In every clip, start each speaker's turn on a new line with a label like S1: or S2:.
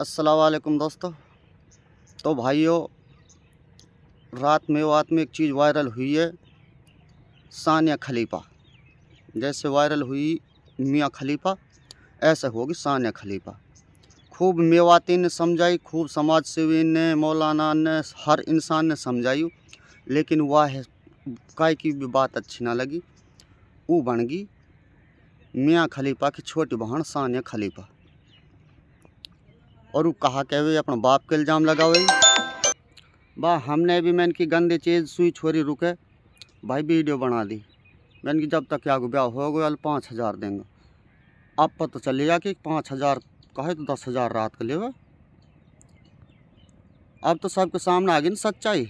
S1: असलकुम दोस्तों तो भाइयों रात में वात में एक चीज़ वायरल हुई है सानिया खलीफा जैसे वायरल हुई मियाँ खलीफा ऐसे होगी सानिया खलीफा खूब मेवाती ने समझाई खूब समाज सेवी ने मौलाना ने हर इंसान ने समझाई लेकिन वाह काय की भी बात अच्छी ना लगी वो बन गई मियाँ खलीफा की छोटी बहन सानिया खलीफा और वो कहा के हुए अपने बाप के इल्ज़ाम लगा हुई वाह हमने भी मैंने इनकी गंदी चीज़ सुई छोरी रुके भाई वीडियो बना दी मैंने इनकी जब तक क्या ब्याह हो गया पाँच हज़ार देंगे अब पता तो चलेगा कि पाँच हज़ार कहे तो दस हज़ार रात के लिए अब तो सबके सामने आ गई ना सच्चाई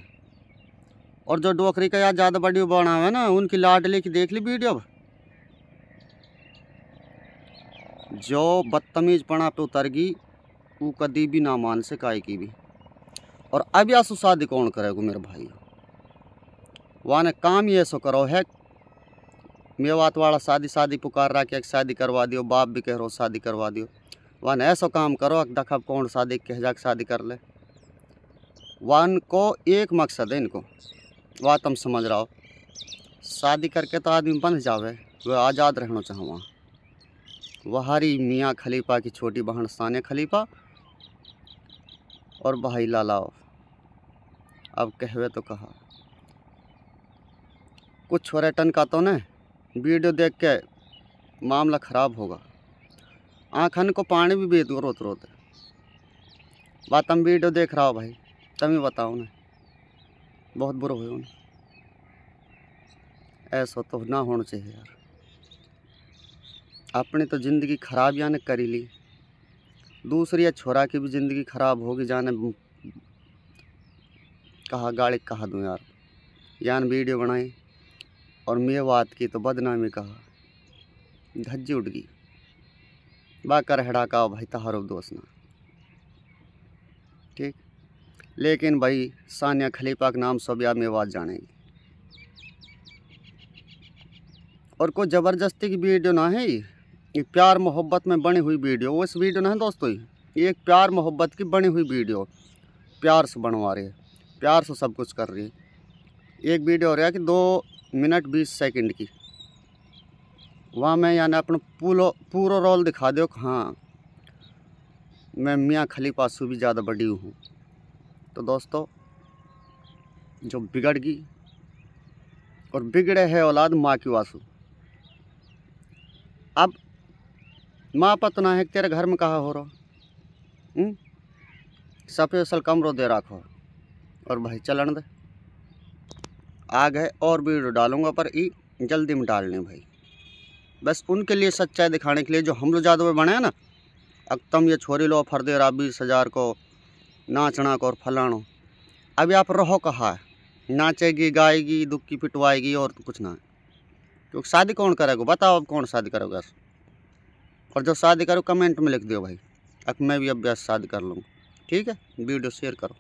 S1: और जो डोकरी का यार ज़्यादा बड़ी हुआ ना उनकी लाडली की देख ली वीडियो जो बदतमीज पड़ा पे उतर गई ऊ कदी भी ना मान से काय की भी और अब या सुसादी कौन करेगो मेरे भाई वाने काम ये सो करो है मेवात वाला शादी शादी पुकार रहा कि शादी करवा दियो बाप भी कह रहो शादी करवा दियो वन ऐसा काम करो अक दखब कौन शादी कह जा शादी कर ले वन को एक मकसद है इनको वाह तुम समझ रहा हो शादी करके तो आदमी बंध जावे वो आज़ाद रहना चाहूँ वहाँ वहारी मियाँ खलीफा की छोटी बहन सानिया खलीफा और भाई लालाओ अब कहवे तो कहा कुछ छोरे टन का तो न वीडियो देख के मामला ख़राब होगा आँखन को पानी भी बेच गो रोत रोत बात हम वीडियो देख रहा हो भाई तभी बताओ ना बहुत बुरा उन्हें ऐसा तो ना होना चाहिए यार अपनी तो ज़िंदगी खराब ने करी ली दूसरी या छोरा की भी ज़िंदगी ख़राब होगी जाने कहा गाड़ी कहा दूँ यार यान वीडियो बनाई और मैं बात की तो बदनामी कहा धज्जी उठ गई बाकर हड़ाका भाई तहारो दोस्त ना ठीक लेकिन भाई सानिया खलीफा का नाम सब याद में बात जानेगी और कोई ज़बरदस्ती की वीडियो ना है ये ये प्यार मोहब्बत में बनी हुई वीडियो इस वीडियो ना दोस्तों ये एक प्यार मोहब्बत की बनी हुई वीडियो प्यार से बनवा रही है प्यार से सब कुछ कर रही है एक वीडियो हो रहा है कि दो मिनट बीस सेकंड की वहाँ मैं यानी अपना पूरा पूरा रोल दिखा दो हाँ मैं मियाँ खली पासू भी ज़्यादा बड़ी हूँ तो दोस्तों जो बिगड़ गई और बिगड़े है औलाद माँ की वासु अब माँ पत ना है तेरे घर में कहा हो रो हम्म? सफ़े असल कमरों दे रखो और भाई चलन दे आ गए और वीडियो डालूंगा पर ई जल्दी में डाल लें भाई बस उनके लिए सच्चाई दिखाने के लिए जो हम लोग जादू बने हैं ना अक्तम ये छोरी लो फर दे रहा बीस हज़ार को नाचना को और फलानो अभी आप रहो कहा है नाचेगी गाएगी दुख की पिटवाएगी और कुछ ना क्योंकि शादी कौन करेगा बताओ अब कौन शादी करोगे और जो शादी करो कमेंट में लिख दियो भाई अब मैं भी अभ्यास शादी कर लूँगा ठीक है वीडियो शेयर करो